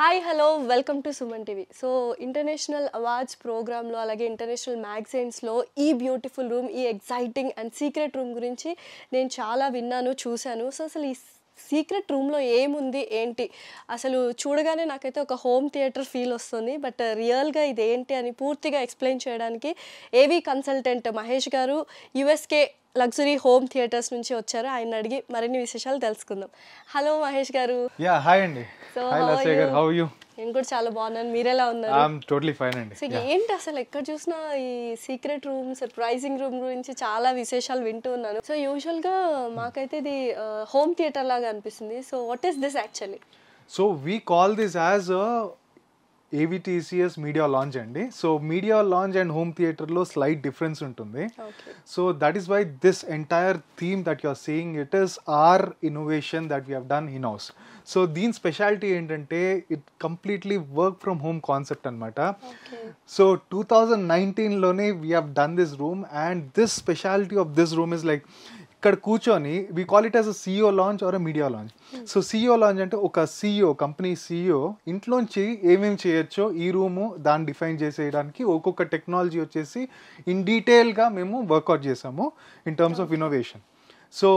Hi hello welcome to Suman TV so international awards ప్రోగ్రాంలో అలాగే international మ్యాగజైన్స్లో ఈ బ్యూటిఫుల్ రూమ్ ఈ ఎగ్జైటింగ్ అండ్ సీక్రెట్ రూమ్ గురించి నేను చాలా విన్నాను చూశాను సో అసలు ఈ సీక్రెట్ రూమ్లో ఏముంది ఏంటి అసలు చూడగానే నాకైతే ఒక హోమ్ థియేటర్ ఫీల్ వస్తుంది బట్ రియల్గా uh, ఇది ఏంటి అని పూర్తిగా ఎక్స్ప్లెయిన్ చేయడానికి ఏవీ కన్సల్టెంట్ మహేష్ గారు యుఎస్కే లగ్జరీ హోమ్ థియేటర్స్ నుంచి వచ్చారు ఆయన అడిగి మరిన్ని విశేషాలు తెలుసుకుందాం హలో మహేష్ గారు యా హాయ్ అండి సో హౌ యు నేను కూడా చాలా బాగున్నాను మీరెలా ఎలా ఉన్నారు ఐఎమ్ టోటలీ ఫైన్ అండి సో ఏంటి అసలు ఎక్కడ చూసినా ఈ సీక్రెట్ రూమ్ సర్ప్రైజింగ్ రూమ్ గురించి చాలా విశేషాలు వింటూ ఉన్నాను సో యూజువల్ గా మాకైతే ఇది హోమ్ థియేటర్ లాగా అనిపిస్తుంది so what is this actually so we call this as AVTCS media launch అండి so media launch and home థియేటర్లో స్లైట్ డిఫరెన్స్ ఉంటుంది so that is why this entire theme that you are seeing it is are innovation that you done in house so దీని speciality ఏంటంటే it completely work from home concept అనమాట so two thousand నైన్టీన్లోనే we have done this room and this speciality of this room is like ఇక్కడ కూర్చొని we call it as a CEO launch or media launch so CEO launch అంటే ఒక CEO company CEO ఇంట్లోంచి ఏమేమి చేయొచ్చో ఈ room దాన్ని define చేసేయడానికి ఒక్కొక్క technology వచ్చేసి ఇన్ డీటెయిల్గా మేము వర్కౌట్ చేసాము in terms of innovation so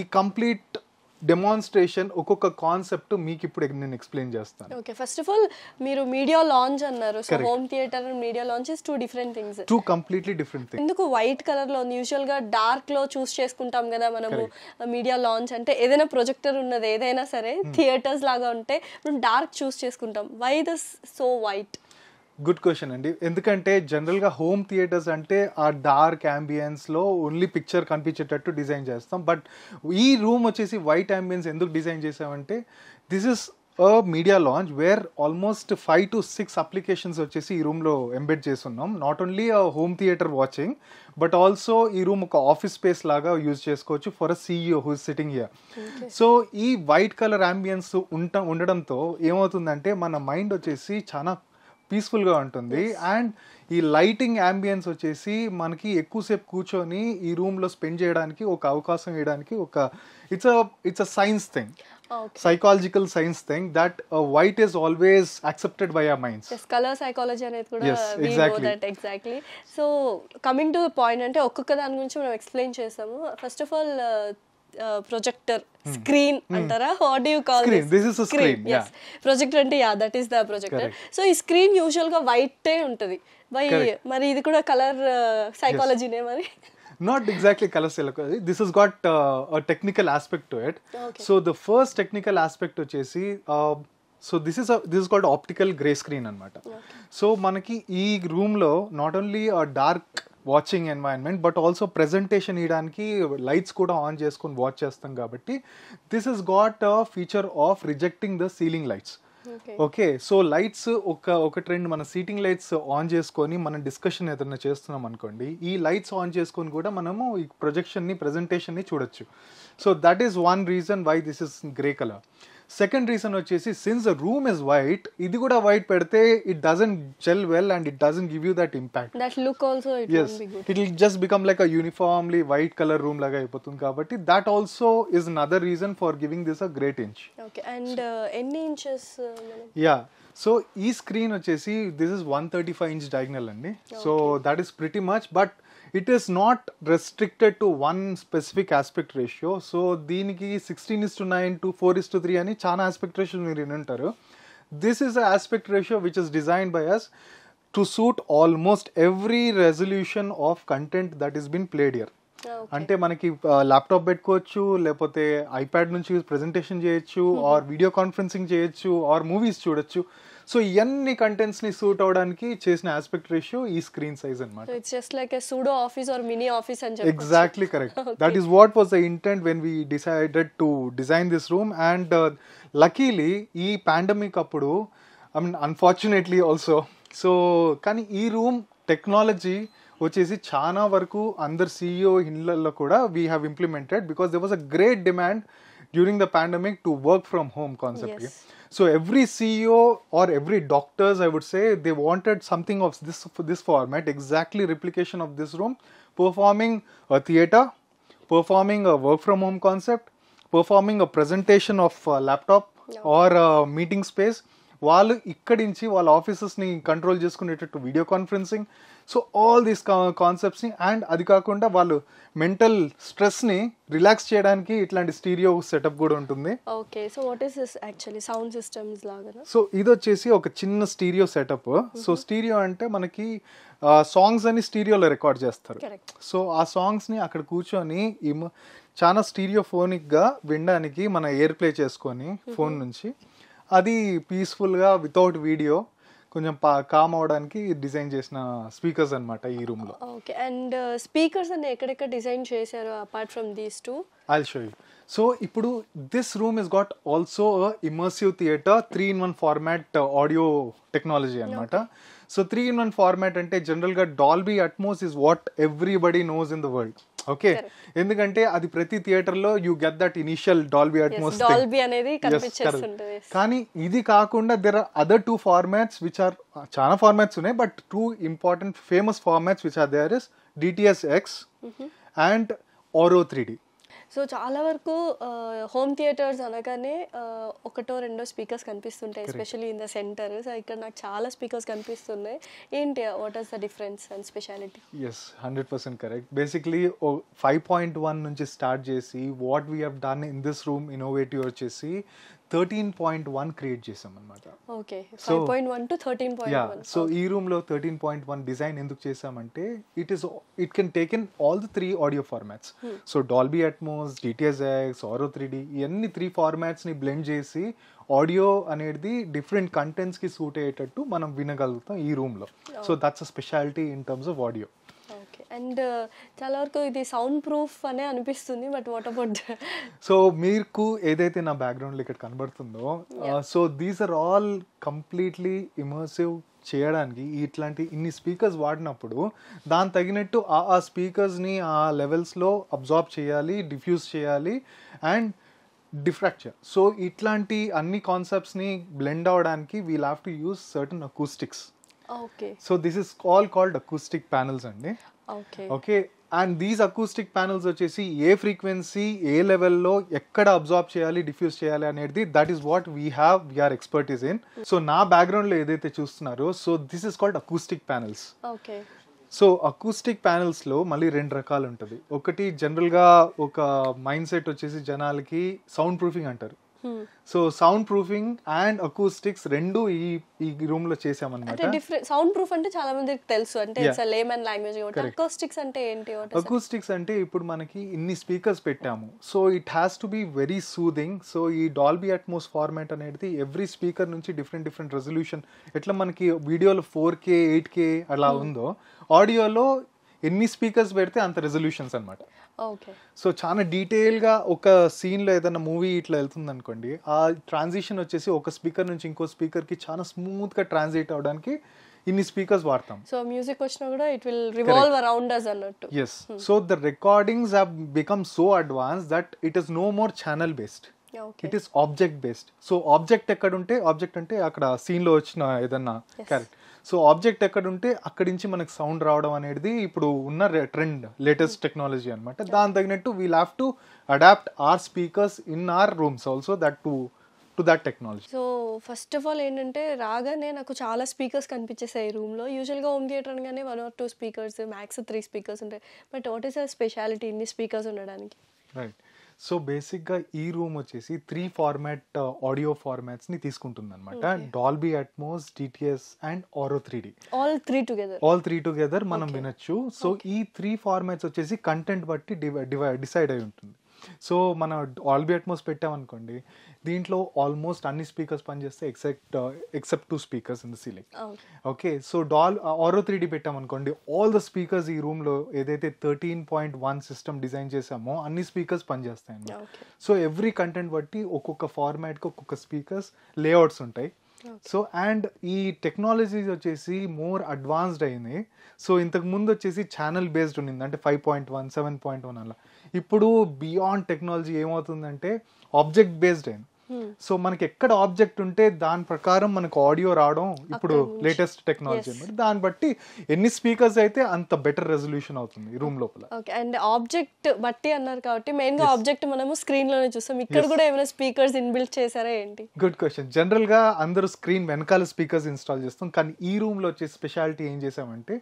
ఈ కంప్లీట్ డెమాన్స్ట్రేషన్ ఒక్కొక్క కాన్సెప్ట్ మీకు ఇప్పుడు నేను ఎక్స్ప్లెయిన్ చేస్తాను ఓకే ఫస్ట్ ఆఫ్ ఆల్ మీరు మీడియా లాంచ్ అన్నారు so home theater and media launch is two different things two completely different thing ఎందుకు వైట్ కలర్ లో యూజువల్ గా డార్క్ లో చూస్ చేసుకుంటాం కదా మనము మీడియా లాంచ్ అంటే ఏదైనా ప్రొజెక్టర్ ఉన్నది ఏదైనా సరే థియేటర్స్ hmm. లాగా ఉంటే మనం డార్క్ చూస్ చేసుకుంటాం why this so white good question అండి ఎందుకంటే జనరల్గా హోమ్ థియేటర్స్ అంటే ఆ డార్క్ అంబియన్స్లో ఓన్లీ పిక్చర్ కనిపించేటట్టు డిజైన్ చేస్తాం బట్ ఈ రూమ్ వచ్చేసి వైట్ అంబియన్స్ ఎందుకు డిజైన్ చేసామంటే this is a media launch where almost five to six applications వచ్చేసి ఈ రూమ్లో ఎంబెడ్ చేస్తున్నాం not only home theater watching but also ఈ రూమ్ ఒక ఆఫీస్ స్పేస్ లాగా యూజ్ చేసుకోవచ్చు for a CEO who's sitting year so ఈ వైట్ కలర్ అంబియన్స్ ఉంట ఉండడంతో ఏమవుతుందంటే మన మైండ్ వచ్చేసి చాలా పీస్ఫుల్గా ఉంటుంది అండ్ ఈ లైటింగ్ అంబియన్స్ వచ్చేసి మనకి ఎక్కువసేపు కూర్చొని ఈ రూమ్లో స్పెండ్ చేయడానికి ఒక అవకాశం ఇవ్వడానికి ఒక it's a it's a science thing psychological science thing that white is always accepted by our minds colour psychology అనేది కూడా exactly so coming to point అంటే ఒక్కొక్క దాని గురించి మనం ఎక్స్ప్లెయిన్ చేసాము first of all projector hmm. Screen hmm. అంటారా what you call screen projector అంటే yeah that is the projector so ఈ స్క్రీన్ యూజువల్ గా వైట్ ఉంటది మరి ఇది కూడా కలర్ సైకాలజీనే uh, మరి not exactly colour psychology this has got uh, a technical aspect to it okay. so the first వచ్చేసి so this is this is called optical grey screen అనమాట so మనకి ఈ రూమ్లో not only dark watching environment but also presentation ఇవ్వడానికి lights కూడా on చేసుకొని watch చేస్తాం కాబట్టి this is got feature of rejecting the ceiling lights okay so lights ఒక ఒక ట్రెండ్ మన సీటింగ్ లైట్స్ ఆన్ చేసుకొని మనం డిస్కషన్ ఏదైనా చేస్తున్నాం అనుకోండి ఈ లైట్స్ ఆన్ చేసుకొని కూడా మనము ఈ ప్రొజెక్షన్ని ప్రజెంటేషన్ని చూడొచ్చు so that is one reason why this is grey colour second reason వచ్చేసి సిన్స్ రూమ్ ఇస్ వైట్ ఇది కూడా వైట్ పెడితే it doesn't gel well and it doesn't give you that impact look also as it will just become like a uniformly white colour room లాగా అయిపోతుంది కాబట్టి that also is another reason for giving this a great inch and ఎన్ని inches yeah so ఈ screen వచ్చేసి this is one thirty five inch diagonal అండి so that is pretty much but it is not restricted to one specific aspect ratio. So, deeniki 16 is to 9 to 4 is to 3 ani chana aspect ratio This is an aspect ratio which is designed by us to suit almost every resolution of content that has been played here. అంటే మనకి laptop పెట్టుకోవచ్చు లేకపోతే iPad నుంచి presentation చేయొచ్చు or video conferencing చేయొచ్చు or movies చూడొచ్చు so ఇవన్నీ contents ని సూట్ అవడానికి చేసిన ఆస్పెక్ట్ రేషియో ఈ స్క్రీన్ సైజ్ అనమాట it's just like a pseudo office or mini office అని exactly correct that is what was the intent when we decided to design this room and luckily ఈ pandemic అప్పుడు I mean unfortunately also so కానీ ఈ room technology వచ్చేసి చాలా వరకు అందరు CEO ఇళ్ళల్లో కూడా we have implemented because there was a great demand during the pandemic to work from home concept so every CEO or every doctors I would say they wanted something of this this format exactly replication of this room performing a theatre performing a work from home concept performing a presentation of laptop or meeting space వాళ్ళు ఇక్కడి నుంచి వాళ్ళ ఆఫీసెస్ని control చేసుకునేటట్టు video conferencing so all these కాన్సెప్ట్స్ని and అది కాకుండా వాళ్ళు మెంటల్ స్ట్రెస్ని రిలాక్స్ చేయడానికి ఇట్లాంటి స్టీరియో సెటప్ కూడా ఉంటుంది okay so what is this actually sound systems లాగా సో ఇది వచ్చేసి ఒక చిన్న స్టీరియో సెటప్ సో స్టీరియో అంటే మనకి సాంగ్స్ అని స్టీరియోలో రికార్డ్ చేస్తారు సో ఆ సాంగ్స్ని అక్కడ కూర్చొని చాలా స్టీరియోఫోనిక్గా వినడానికి మన ఎయిర్ ప్లే చేసుకొని ఫోన్ mm-hmm. నుంచి అది పీస్ఫుల్గా వితౌట్ వీడియో కొంచెం కామ్ అవడానికి డిజైన్ చేసిన స్పీకర్స్ అనమాట ఈ రూమ్ లో ఓకే అండ్ స్పీకర్స్ అన్ని ఎక్కడెక్కడ డిజైన్ చేశారు apart from these two I'll show you so ఇప్పుడు this room is got also immersive theatre three in one format audio technology అనమాట so three in one format అంటే జనరల్గా Dolby Atmos is what everybody knows in the world okay ఎందుకంటే అది ప్రతి థియేటర్లో you get that initial Dolby atmosphere కానీ ఇది కాకుండా there are other two formats which are చాలా ఫార్మాట్స్ ఉన్నాయి but two important famous formats which are there is DTS X and Auro three D so చాలా వరకు హోమ్ థియేటర్స్ అనగానే ఒకటో రెండో స్పీకర్స్ కనిపిస్తుంటాయి especially in the centre so ఇక్కడ నాకు చాలా స్పీకర్స్ కనిపిస్తున్నాయి ఏంటి what as the difference and speciality yes hundred percent correct basically five point one నుంచి స్టార్ట్ చేసి what we have done in this room innovative వచ్చేసి థర్టీన్ పాయింట్ వన్ క్రియేట్ చేసాం అనమాట okay so point one to thirteen so ఈ లో thirteen point one design ఎందుకు చేసామంటే it is it can take in all the three audio formats so Dolby Atmos DTS X Auro three D ఇవన్నీ three ని blend చేసి audio అనేది డిఫరెంట్ కంటెంట్స్ కి suit అయ్యేటట్టు మనం వినగలుగుతాం ఈ రూమ్లో so that's a speciality in terms of audio and చాలా వరకు ఇది సౌండ్ ప్రూఫ్ అనే అనిపిస్తుంది బట్ వాట్ అబౌట్ సో మీకు ఏదైతే నా బ్యాక్గ్రౌండ్లో ఇక్కడ కనబడుతుందో so these are all completely immersive చేయడానికి ఇట్లాంటి ఇన్ని స్పీకర్స్ వాడినప్పుడు దాని తగినట్టు ఆ ఆ స్పీకర్స్ని ఆ లెవెల్స్లో అబ్జార్బ్ చేయాలి డిఫ్యూజ్ చేయాలి అండ్ డిఫ్రాక్చర్ సో ఇట్లాంటి అన్ని కాన్సెప్ట్స్ని బ్లెండ్ అవ్వడానికి we'll have to use certain acoustics okay so this is all called acoustic panels అండి okay and these acoustic panels వచ్చేసి ఏ ఫ్రీక్వెన్సీ ఏ లెవెల్లో ఎక్కడ అబ్జార్బ్ చేయాలి డిఫ్యూజ్ చేయాలి అనేది that is what we have we are expert is in so నా బ్యాక్గ్రౌండ్లో ఏదైతే చూస్తున్నారో so this is called acoustic panels okay so acoustic లో మళ్ళీ రెండు రకాలు ఉంటుంది ఒకటి గా ఒక మైండ్ సెట్ వచ్చేసి జనాలకి సౌండ్ ప్రూఫింగ్ అంటారు so sound proofing and acoustics రెండు ఈ ఈ రూమ్ లో చేసామన్నమాట డిఫరెంట్ సౌండ్ ప్రూఫ్ అంటే చాలా మందికి తెలుసు అంటే ఇట్స్ లేమన్ లాంగ్వేజ్ అకూస్టిక్స్ అంటే ఏంటి అకూస్టిక్స్ అంటే ఇప్పుడు మనకి ఇన్ని స్పీకర్స్ పెట్టాము so it has to be very soothing so ఈ డాల్బీ అట్మోస్ ఫార్మాట్ అనేది ఎవ్రీ స్పీకర్ నుంచి డిఫరెంట్ డిఫరెంట్ రెజల్యూషన్ ఎట్లా మనకి వీడియోలో ఫోర్ కే ఎయిట్ కే అలా hmm. ఉందో ఆడియోలో ఎన్ని స్పీకర్స్ పెడితే అంత రెజల్యూషన్స్ అనమాట సో చాలా డీటెయిల్గా ఒక సీన్లో ఏదైనా మూవీ ఇట్లా వెళ్తుంది అనుకోండి ఆ ట్రాన్సిషన్ వచ్చేసి ఒక స్పీకర్ నుంచి ఇంకో స్పీకర్కి చాలా స్మూత్గా ట్రాన్స్లేట్ అవడానికి ఇన్ని స్పీకర్స్ వాడతాం సో మ్యూజిక్ వచ్చినా కూడా it will revolve around us అన్నట్టు yes so the recordings have become so advance that it is no more channel based it is object based so object ఎక్కడ ఉంటే ఆబ్జెక్ట్ అంటే అక్కడ సీన్లో వచ్చిన ఏదన్నా క్యారెక్టర్ సో ఆబ్జెక్ట్ ఎక్కడ ఉంటే అక్కడి నుంచి మనకు సౌండ్ రావడం అనేది ఇప్పుడు ఉన్న ట్రెండ్ లేటెస్ట్ టెక్నాలజీ అనమాట దాని తగినట్టు we'll have to adapt our speakers in our rooms also that to to that technology so first of all ఏంటంటే రాగానే నాకు చాలా స్పీకర్స్ కనిపించేసాయి రూమ్లో యూజువల్గా హోమ్ థియేటర్ అనగానే one or two speakers max three speakers ఉంటాయి but what is a speciality ఇన్ని స్పీకర్స్ ఉండడానికి రైట్ సో బేసిక్గా ఈ రూమ్ వచ్చేసి త్రీ ఫార్మాట్ ఆడియో ఫార్మాట్స్ని తీసుకుంటుంది అనమాట Dolby Atmos DTS and Auro three D all three together all three together మనం వినొచ్చు సో ఈ త్రీ ఫార్మాట్స్ వచ్చేసి కంటెంట్ బట్టి డిసైడ్ అయి ఉంటుంది సో మన ఆల్బీ అట్మోస్ పెట్టామనుకోండి దీంట్లో ఆల్మోస్ట్ అన్ని స్పీకర్స్ పనిచేస్తే except except two speakers in the ceiling oh. Okay so డాల్ ఆరో త్రీ డీ పెట్టామనుకోండి ఆల్ ద స్పీకర్స్ ఈ రూమ్లో ఏదైతే thirteen point one system design చేసామో అన్ని స్పీకర్స్ పనిచేస్తాయండి సో ఎవ్రీ కంటెంట్ బట్టి ఒక్కొక్క ఫార్మాట్కి ఒక్కొక్క స్పీకర్స్ లేఅవుట్స్ ఉంటాయి సో అండ్ ఈ టెక్నాలజీ వచ్చేసి మోర్ అడ్వాన్స్డ్ అయింది సో ఇంతకు ముందు వచ్చేసి ఛానల్ బేస్డ్ ఉన్నింది అంటే five point one seven point one అలా ఇప్పుడు బియాండ్ టెక్నాలజీ ఏమవుతుందంటే ఆబ్జెక్ట్ బేస్డ్ అయింది సో hmm. మనకి ఎక్కడ ఆబ్జెక్ట్ ఉంటే దాని ప్రకారం మనకు ఆడియో రావడం ఇప్పుడు లేటెస్ట్ టెక్నాలజీ అనమాట దాన్ని బట్టి ఎన్ని స్పీకర్స్ అయితే అంత బెటర్ రెజల్యూషన్ అవుతుంది రూమ్ లోపల అండ్ ఆబ్జెక్ట్ బట్టి అన్నారు కాబట్టి మెయిన్ గా ఆబ్జెక్ట్ మనము స్క్రీన్ లోనే చూస్తాం ఇక్కడ కూడా ఏమైనా స్పీకర్స్ ఇన్బిల్ట్ చేశారా ఏంటి గుడ్ క్వశ్చన్ జనరల్ గా అందరూ స్క్రీన్ వెనకాల స్పీకర్స్ ఇన్స్టాల్ చేస్తాం కానీ ఈ రూమ్ లో వచ్చే స్పెషాలిటీ ఏం చేసామంటే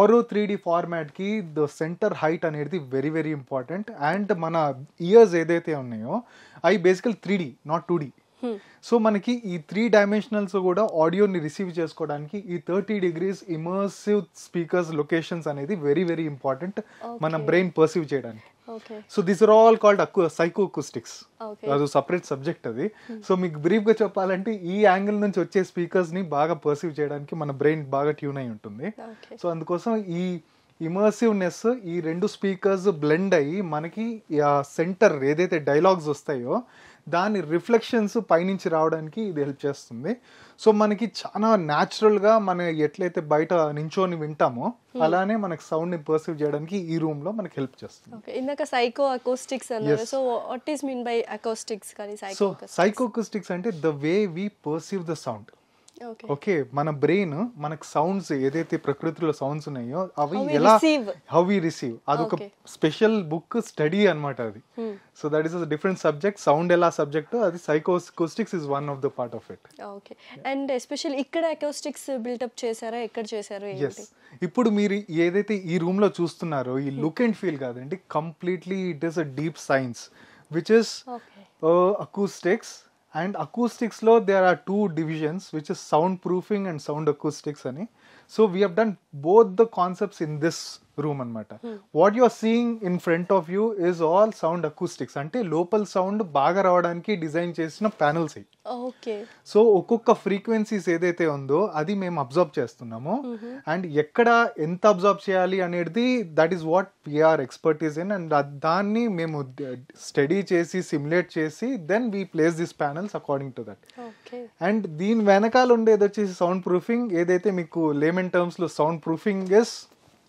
ఆరో త్రీ డి ఫార్మాట్ కి ద సెంటర్ హైట్ అనేది వెరీ వెరీ ఇంపార్టెంట్ అండ్ మన ఇయర్స్ ఏదైతే ఉన్నాయో అవి basically three D not two D so మనకి ఈ త్రీ డైమెన్షనల్స్ కూడా ఆడియోని రిసీవ్ చేసుకోవడానికి ఈ thirty degrees immersive speakers locations అనేది వెరీ వెరీ ఇంపార్టెంట్ మన బ్రెయిన్ పర్సీవ్ చేయడానికి so this are all called అక్కు సైకో అది సపరేట్ సబ్జెక్ట్ అది సో మీకు బ్రీఫ్గా చెప్పాలంటే ఈ యాంగిల్ నుంచి వచ్చే స్పీకర్స్ని బాగా పర్సీవ్ చేయడానికి మన బ్రెయిన్ బాగా ట్యూన్ అయి ఉంటుంది సో అందుకోసం ఈ ఇమర్సివ్నెస్ ఈ రెండు స్పీకర్స్ బ్లెండ్ అయ్యి మనకి సెంటర్ ఏదైతే డైలాగ్స్ వస్తాయో దాని రిఫ్లెక్షన్స్ పైనుంచి రావడానికి ఇది హెల్ప్ చేస్తుంది సో మనకి చాలా న్యాచురల్గా మనం ఎట్లయితే బయట నించోని వింటామో hmm. అలానే మనకి సౌండ్ని పర్సీవ్ చేయడానికి ఈ రూమ్ లో మనకి హెల్ప్ చేస్తుంది ఇందాక సైకో అకోస్టిక్స్ అన్నారు so what is mean by acoustics కానీ సో సైకో అకోస్టిక్స్ అంటే the way we perceive the sound okay మన బ్రెయిన్ మనకు సౌండ్స్ ఏదైతే ప్రకృతిలో సౌండ్స్ ఉన్నాయో అవి ఎలా హౌ వి రిసీవ్ అది ఒక స్పెషల్ బుక్ స్టడీ అనమాట అది so that is a different subject sound ఎలా సబ్జెక్ట్ అది psychoacoustics is one of the part of it okay and special ఇక్కడ అకోస్టిక్స్ బిల్డప్ చేశారా ఎక్కడ చేశారు ఎస్ ఇప్పుడు మీరు ఏదైతే ఈ రూమ్ లో చూస్తున్నారో ఈ లుక్ అండ్ ఫీల్ కాదండి completely it is a deep science which is acoustics and అకూస్టిక్స్లో there are two divisions which is sound proofing and sound acoustics అని so we have done both the concepts in this room అనమాట what are seeing in front of you is all sound acoustics అంటే లోపల sound బాగా రావడానికి design చేసిన panels so ఒక్కొక్క frequencies ఏదైతే ఉందో అది మేము అబ్జర్వ్ చేస్తున్నాము అండ్ mm-hmm. ఎక్కడ ఎంత అబ్జర్వ్ చేయాలి అనేది that is what we are expertise in and దాన్ని మేము స్టడీ చేసి సిమ్యులేట్ చేసి then we place this panels according to that and దీని వెనకాల ఉండేది వచ్చేసి సౌండ్ ప్రూఫింగ్ ఏదైతే మీకు లేమన్ టర్మ్స్లో సౌండ్ ప్రూఫింగ్ ఇస్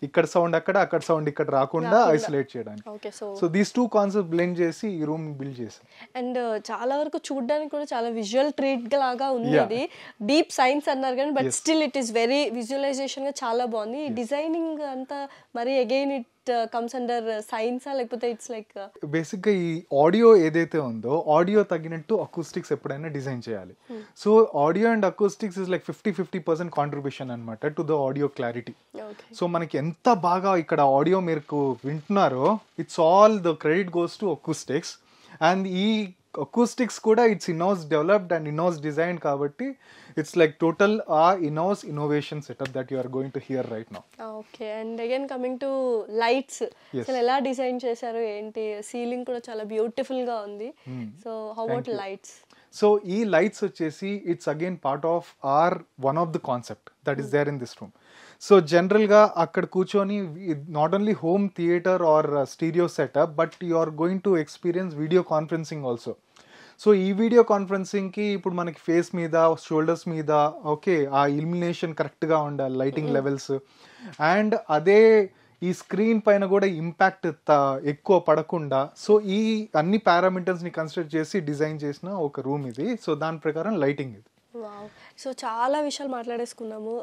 ఇక్కడ సౌండ్ అక్కడ అక్కడ సౌండ్ ఇక్కడ రాకుండా ఐసోలేట్ చేయడానికి so these two concept blend చేసి ఈ రూమ్ బిల్డ్ చేసి అండ్ చాలా వరకు చూడడానికి కూడా చాలా విజువల్ ట్రీట్ లాగా ఉంది డీప్ సైన్స్ అన్నారు కానీ but still it is very visualization గా చాలా బాగుంది డిజైనింగ్ అంతా మరి again it it comes under సైన్సా లేకపోతే ఇట్స్ లైక్ బేసిక్ గా ఈ ఆడియో ఏదైతే ఉందో ఆడియో తగినట్టు అకూస్టిక్స్ ఎప్పుడైనా డిజైన్ చేయాలి so audio and acoustics is like fifty fifty percent contribution అనమాట to the audio clarity so మనకి ఎంత బాగా ఇక్కడ ఆడియో మీరు వింటున్నారో it's all the credit goes to acoustics and ఈ అకూస్టిక్స్ కూడా it's Innos developed and Innos design కాబట్టి it's like total uh Innos innovation setup that you are going to hear right now okay and again coming to lights అసలు ఎలా design చేశారు ఏంటి ceiling కూడా చాలా beautiful గా ఉంది so how about lights so ఈ లైట్స్ వచ్చేసి it's again part of or one of the concept that is there in this room so జనరల్గా అక్కడ కూర్చొని not only home theatre or stereo setup but you are going to experience video conferencing also so ఈ video కాన్ఫరెన్సింగ్కి ఇప్పుడు మనకి face మీద shoulders మీద okay ఆ ఇల్మినేషన్ కరెక్ట్గా ఉండాలి లైటింగ్ లెవెల్స్ అండ్ అదే ఈ స్క్రీన్ పైన కూడా ఇంపాక్ట్ ఎక్కువ పడకుండా సో ఈ అన్ని పారామీటర్స్ని కన్సిడర్ చేసి డిజైన్ చేసిన ఒక రూమ్ ఇది సో దాని ప్రకారం లైటింగ్ ఇది సో చాలా విషయాలు మాట్లాడేసుకున్నాము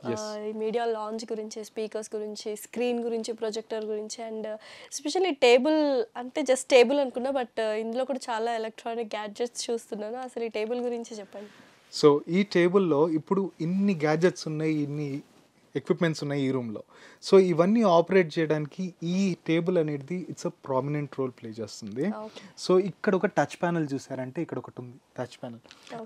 మీడియా లాంచ్ గురించి స్పీకర్స్ గురించి స్క్రీన్ గురించి ప్రొజెక్టర్ గురించి అండ్ ఎస్పెషల్లీ టేబుల్ అంటే జస్ట్ టేబుల్ అనుకున్నా బట్ uh, ఇందులో కూడా చాలా ఎలక్ట్రానిక్ గ్యాడ్జెట్స్ చూస్తున్నాను అసలు ఈ టేబుల్ గురించి చెప్పండి సో ఈ టేబుల్లో ఇప్పుడు ఇన్ని గ్యాడ్జెట్స్ ఉన్నాయి ఇన్ని ఎక్విప్మెంట్స్ ఉన్నాయి ఈ రూమ్లో సో ఇవన్నీ ఆపరేట్ చేయడానికి ఈ టేబుల్ అనేది it's a prominent role play చేస్తుంది సో ఇక్కడ ఒక టచ్ ప్యానల్ చూసారంటే ఇక్కడ ఒకటి ఉంది టచ్ ప్యానల్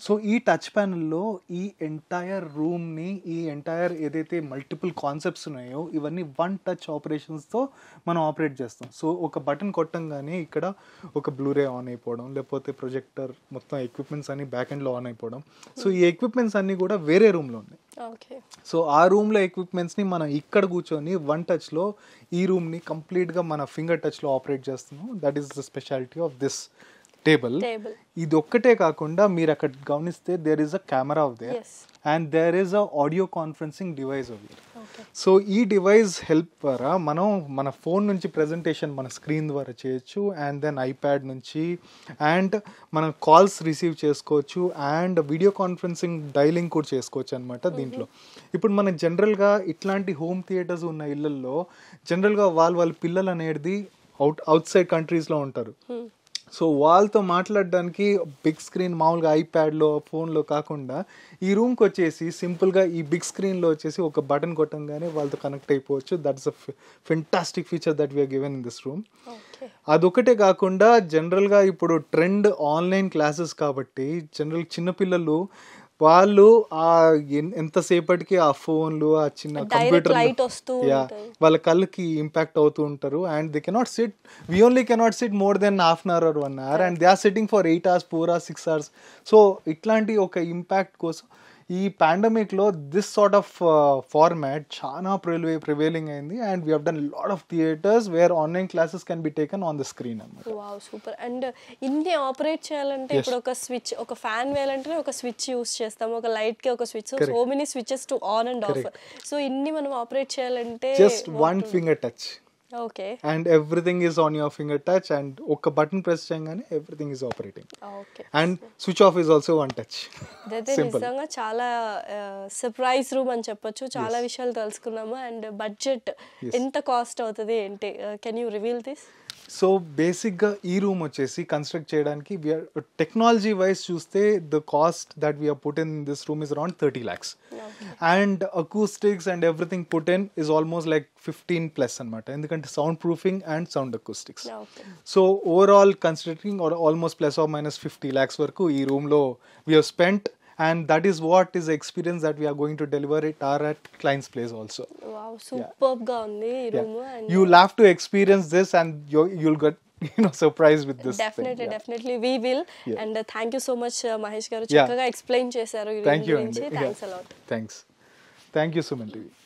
సో ఈ టచ్ ప్యానల్లో ఈ ఎంటైర్ రూమ్ని ఈ ఎంటైర్ ఏదైతే మల్టిపుల్ కాన్సెప్ట్స్ ఉన్నాయో ఇవన్నీ వన్ టచ్ ఆపరేషన్స్తో మనం ఆపరేట్ చేస్తాం సో ఒక బటన్ కొట్టంగానే ఇక్కడ ఒక బ్లూరే ఆన్ అయిపోవడం లేకపోతే ప్రొజెక్టర్ మొత్తం ఎక్విప్మెంట్స్ అన్ని బ్యాక్ ఎండ్లో ఆన్ అయిపోవడం సో ఈ ఎక్విప్మెంట్స్ అన్నీ కూడా వేరే రూమ్లో ఉన్నాయి సో ఆ రూమ్లో ఎక్విప్ ఎక్విప్మెంట్స్ని మనం ఇక్కడ కూర్చొని వన్ టచ్లో ఈ రూమ్ని కంప్లీట్గా మన ఫింగర్ టచ్లో ఆపరేట్ చేస్తున్నాం that is the speciality of this table ఇది ఒక్కటే కాకుండా మీరు అక్కడ గమనిస్తే there is a camera of there and there is a audio conferencing device of there so ఈ డివైస్ హెల్ప్ ద్వారా మనం మన ఫోన్ నుంచి ప్రజెంటేషన్ మన స్క్రీన్ ద్వారా చేయొచ్చు అండ్ దెన్ ఐప్యాడ్ నుంచి అండ్ మనం కాల్స్ రిసీవ్ చేసుకోవచ్చు అండ్ వీడియో కాన్ఫరెన్సింగ్ డైలింగ్ కూడా చేసుకోవచ్చు అనమాట mm-hmm. దీంట్లో ఇప్పుడు మనం జనరల్గా ఇట్లాంటి హోమ్ థియేటర్స్ ఉన్న ఇళ్ళల్లో జనరల్గా వాళ్ళు వాళ్ళ పిల్లలు అనేది అవుట్ అవుట్ సైడ్ కంట్రీస్లో ఉంటారు hmm. సో వాళ్ళతో మాట్లాడడానికి బిగ్ స్క్రీన్ మామూలుగా ఐప్యాడ్లో ఫోన్లో కాకుండా ఈ రూమ్కి వచ్చేసి సింపుల్గా ఈ బిగ్ స్క్రీన్లో వచ్చేసి ఒక బటన్ కొట్టంగానే వాళ్ళతో కనెక్ట్ అయిపోవచ్చు that's a fantastic feature that we are given in this room అదొకటే కాకుండా జనరల్గా ఇప్పుడు ట్రెండ్ ఆన్లైన్ క్లాసెస్ కాబట్టి జనరల్ చిన్నపిల్లలు వాళ్ళు ఆ ఎంతసేపటికి ఆ ఫోన్లు ఆ చిన్న కంప్యూటర్ వాళ్ళ కళ్ళకి ఇంపాక్ట్ అవుతూ ఉంటారు and they cannot sit we only cannot sit more than half an hour or one hour and they are sitting for eight hours four hours six hours so ఇట్లాంటి ఒక ఇంపాక్ట్ కోసం ఈ పాండమిక్లో this sort of format చాలా ప్రివే prevailing అయింది and we done lot of theatres where online classes can be taken on the screen అనమాట super and ఇన్ని ఆపరేట్ చేయాలంటే ఇప్పుడు ఒక స్విచ్ ఒక ఫ్యాన్ వేయాలంటే ఒక స్విచ్ యూస్ చేస్తాము ఒక లైట్ కి ఒక switch so many switches to on and off so ఇన్ని మనం ఆపరేట్ చేయాలంటే just one finger touch okay and everything is on your finger touch and ఒక బటన్ ప్రెస్ చేయగానే everything is operating and switch off is also one touch నిజంగా చాలా surprise room అని చెప్పొచ్చు చాలా విషయాలు తెలుసుకున్నాము అండ్ బడ్జెట్ ఎంత కాస్ట్ అవుతుంది ఏంటి can you reveal this so బేసిక్గా ఈ రూమ్ వచ్చేసి కన్స్ట్రక్ట్ చేయడానికి విఆర్ టెక్నాలజీ వైజ్ చూస్తే the cost that we're put in this room is around thirty lakhs and acoustics and everything put in is almost like fifteen plus అనమాట ఎందుకంటే sound proofing and sound acoustics so overall considering almost plus or minus fifty lakhs వరకు ఈ రూమ్లో we're spent and that is what is the experience that we are going to deliver it are at client's place also wow superb ga undi room you'll have to experience this and you you'll get you know surprised with this definitely thing. Yeah. definitely we will yeah. and uh, thank you so much uh, mahesh garu yeah. explain chesaru thank you thanks yeah. a lot thanks thank you so much